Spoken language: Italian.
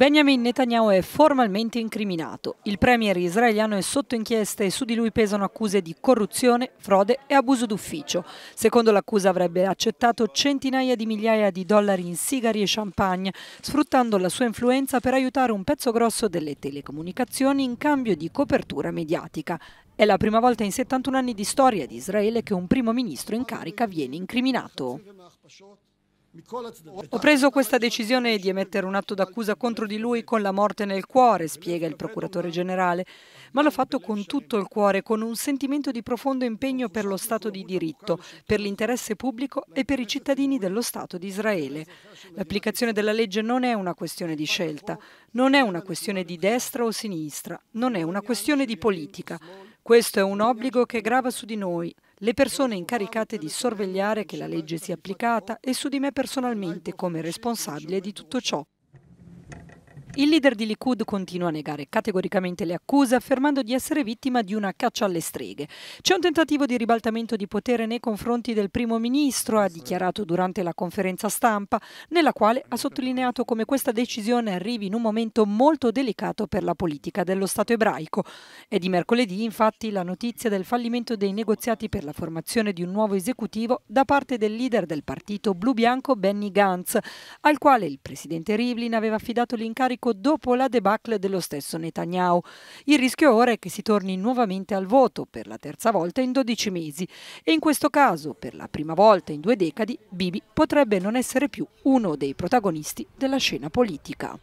Benjamin Netanyahu è formalmente incriminato. Il premier israeliano è sotto inchiesta e su di lui pesano accuse di corruzione, frode e abuso d'ufficio. Secondo l'accusa avrebbe accettato centinaia di migliaia di dollari in sigari e champagne, sfruttando la sua influenza per aiutare un pezzo grosso delle telecomunicazioni in cambio di copertura mediatica. È la prima volta in 71 anni di storia di Israele che un primo ministro in carica viene incriminato. Ho preso questa decisione di emettere un atto d'accusa contro di lui con la morte nel cuore, spiega il procuratore generale, ma l'ho fatto con tutto il cuore, con un sentimento di profondo impegno per lo Stato di diritto, per l'interesse pubblico e per i cittadini dello Stato di Israele. L'applicazione della legge non è una questione di scelta, non è una questione di destra o sinistra, non è una questione di politica. Questo è un obbligo che grava su di noi, le persone incaricate di sorvegliare che la legge sia applicata e su di me personalmente come responsabile di tutto ciò. Il leader di Likud continua a negare categoricamente le accuse, affermando di essere vittima di una caccia alle streghe. C'è un tentativo di ribaltamento di potere nei confronti del primo ministro, ha dichiarato durante la conferenza stampa, nella quale ha sottolineato come questa decisione arrivi in un momento molto delicato per la politica dello Stato ebraico. È di mercoledì, infatti, la notizia del fallimento dei negoziati per la formazione di un nuovo esecutivo da parte del leader del partito blu-bianco Benny Gantz, al quale il presidente Rivlin aveva affidato l'incarico poco dopo la debacle dello stesso Netanyahu. Il rischio ora è che si torni nuovamente al voto per la terza volta in 12 mesi e in questo caso, per la prima volta in due decadi, Bibi potrebbe non essere più uno dei protagonisti della scena politica.